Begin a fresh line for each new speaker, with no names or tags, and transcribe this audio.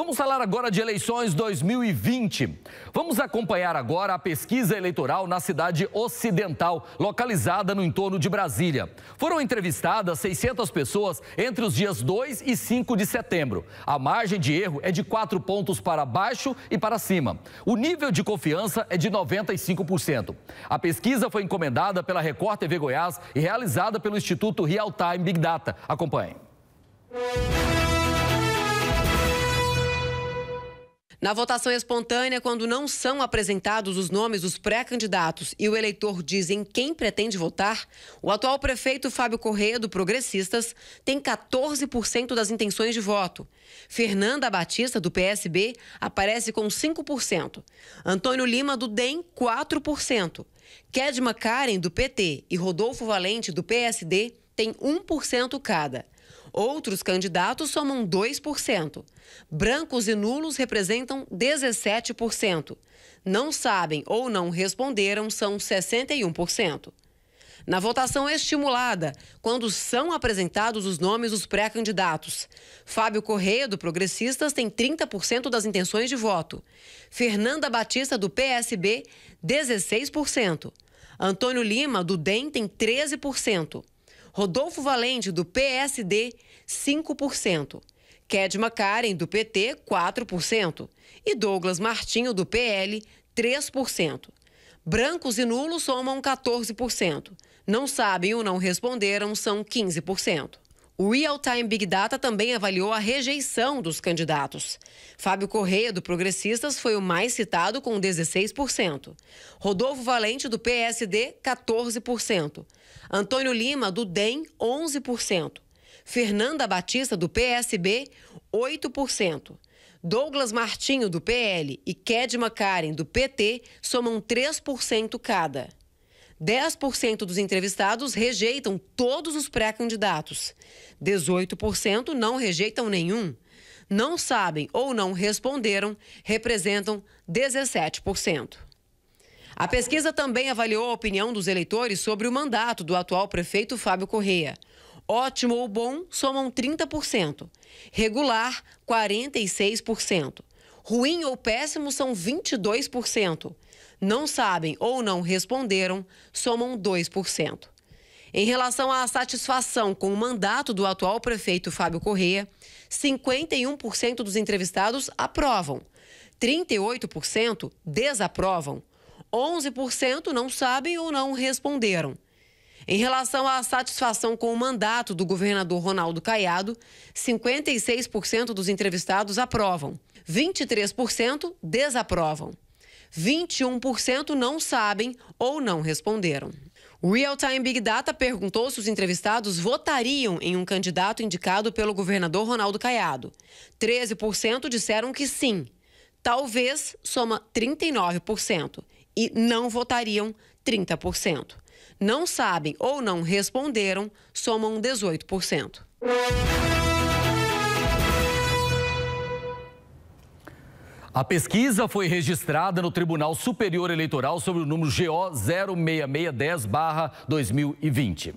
Vamos falar agora de eleições 2020. Vamos acompanhar agora a pesquisa eleitoral na cidade ocidental, localizada no entorno de Brasília. Foram entrevistadas 600 pessoas entre os dias 2 e 5 de setembro. A margem de erro é de 4 pontos para baixo e para cima. O nível de confiança é de 95%. A pesquisa foi encomendada pela Record TV Goiás e realizada pelo Instituto Real Time Big Data. Acompanhe.
Na votação espontânea, quando não são apresentados os nomes dos pré-candidatos e o eleitor diz em quem pretende votar, o atual prefeito Fábio Corrêa, do Progressistas, tem 14% das intenções de voto. Fernanda Batista, do PSB, aparece com 5%. Antônio Lima, do DEM, 4%. Kedma Karen, do PT, e Rodolfo Valente, do PSD, têm 1% cada. Outros candidatos somam 2%. Brancos e nulos representam 17%. Não sabem ou não responderam são 61%. Na votação estimulada, quando são apresentados os nomes dos pré-candidatos, Fábio Correia, do Progressistas, tem 30% das intenções de voto. Fernanda Batista, do PSB, 16%. Antônio Lima, do DEM, tem 13%. Rodolfo Valente, do PSD, 5%. Ked Karen, do PT, 4%. E Douglas Martinho, do PL, 3%. Brancos e nulos somam 14%. Não sabem ou não responderam são 15%. O Real Time Big Data também avaliou a rejeição dos candidatos. Fábio Correia, do Progressistas, foi o mais citado, com 16%. Rodolfo Valente, do PSD, 14%. Antônio Lima, do DEM, 11%. Fernanda Batista, do PSB, 8%. Douglas Martinho, do PL, e Kedma Karen, do PT, somam 3% cada. 10% dos entrevistados rejeitam todos os pré-candidatos. 18% não rejeitam nenhum. Não sabem ou não responderam representam 17%. A pesquisa também avaliou a opinião dos eleitores sobre o mandato do atual prefeito Fábio Correia. Ótimo ou bom somam 30%, regular 46%, ruim ou péssimo são 22% não sabem ou não responderam somam 2%. Em relação à satisfação com o mandato do atual prefeito Fábio Correia, 51% dos entrevistados aprovam, 38% desaprovam, 11% não sabem ou não responderam. Em relação à satisfação com o mandato do governador Ronaldo Caiado, 56% dos entrevistados aprovam, 23% desaprovam. 21% não sabem ou não responderam. O Real Time Big Data perguntou se os entrevistados votariam em um candidato indicado pelo governador Ronaldo Caiado. 13% disseram que sim. Talvez soma 39% e não votariam 30%. Não sabem ou não responderam somam 18%.
A pesquisa foi registrada no Tribunal Superior Eleitoral sobre o número GO 06610-2020.